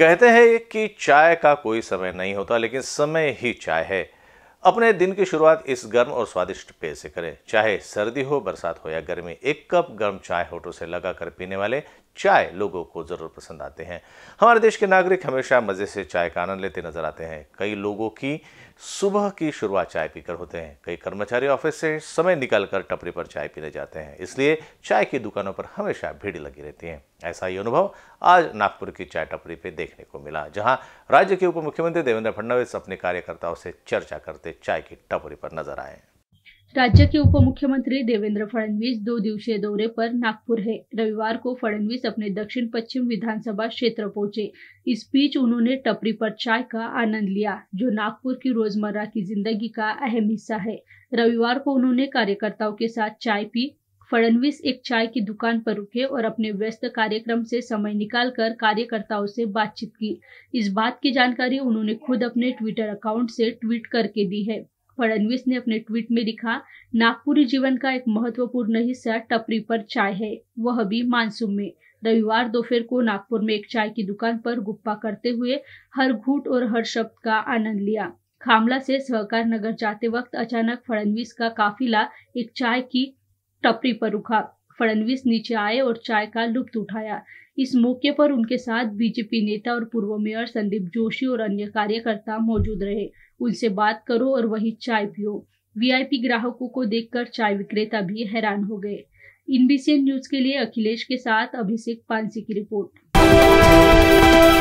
कहते हैं कि चाय का कोई समय नहीं होता लेकिन समय ही चाय है अपने दिन की शुरुआत इस गर्म और स्वादिष्ट पेय से करें चाहे सर्दी हो बरसात हो या गर्मी एक कप गर्म चाय होटल से लगाकर पीने वाले चाय लोगों को ज़रूर पसंद आते हैं हमारे देश के नागरिक हमेशा मज़े से चाय का आनंद लेते नजर आते हैं कई लोगों की सुबह की शुरुआत चाय पीकर होते हैं कई कर्मचारी ऑफिस से समय निकालकर टपरी पर चाय पीने जाते हैं इसलिए चाय की दुकानों पर हमेशा भीड़ लगी रहती है ऐसा ही अनुभव आज नागपुर की चाय टपरी पर देखने को मिला जहां राज्य के उप मुख्यमंत्री देवेंद्र फडणवीस अपने कार्यकर्ताओं से चर्चा करते करते चाय की टपरी पर नजर आए राज्य के उप मुख्यमंत्री देवेंद्र फडणवीस दो दिवसीय दौरे पर नागपुर है रविवार को फडणवीस अपने दक्षिण पश्चिम विधानसभा क्षेत्र पहुंचे इस बीच उन्होंने टपरी पर चाय का आनंद लिया जो नागपुर की रोजमर्रा की जिंदगी का अहम हिस्सा है रविवार को उन्होंने कार्यकर्ताओं के साथ चाय पी फडणवीस एक चाय की दुकान पर रुके और अपने व्यस्त कार्यक्रम से समय निकालकर कार्यकर्ताओं से बातचीत की इस बात की जानकारी उन्होंने खुद अपने ट्विटर अकाउंट से ट्वीट करके दी है फडणवीस ने अपने ट्वीट में लिखा नागपुरी जीवन का एक महत्वपूर्ण हिस्सा टपरी पर चाय है वह भी मानसून में रविवार दोपहर को नागपुर में एक चाय की दुकान पर गुप्पा करते हुए हर घूट और हर शब्द का आनंद लिया खामला से सहकार नगर जाते वक्त अचानक फडणवीस का काफिला एक चाय की टपरी पर रुका फडणवीस नीचे आए और चाय का लुप्त उठाया इस मौके पर उनके साथ बीजेपी नेता और पूर्व मेयर संदीप जोशी और अन्य कार्यकर्ता मौजूद रहे उनसे बात करो और वही चाय पियो वीआईपी ग्राहकों को देखकर चाय विक्रेता भी हैरान हो गए इनबीसीएन न्यूज के लिए अखिलेश के साथ अभिषेक पानसी की रिपोर्ट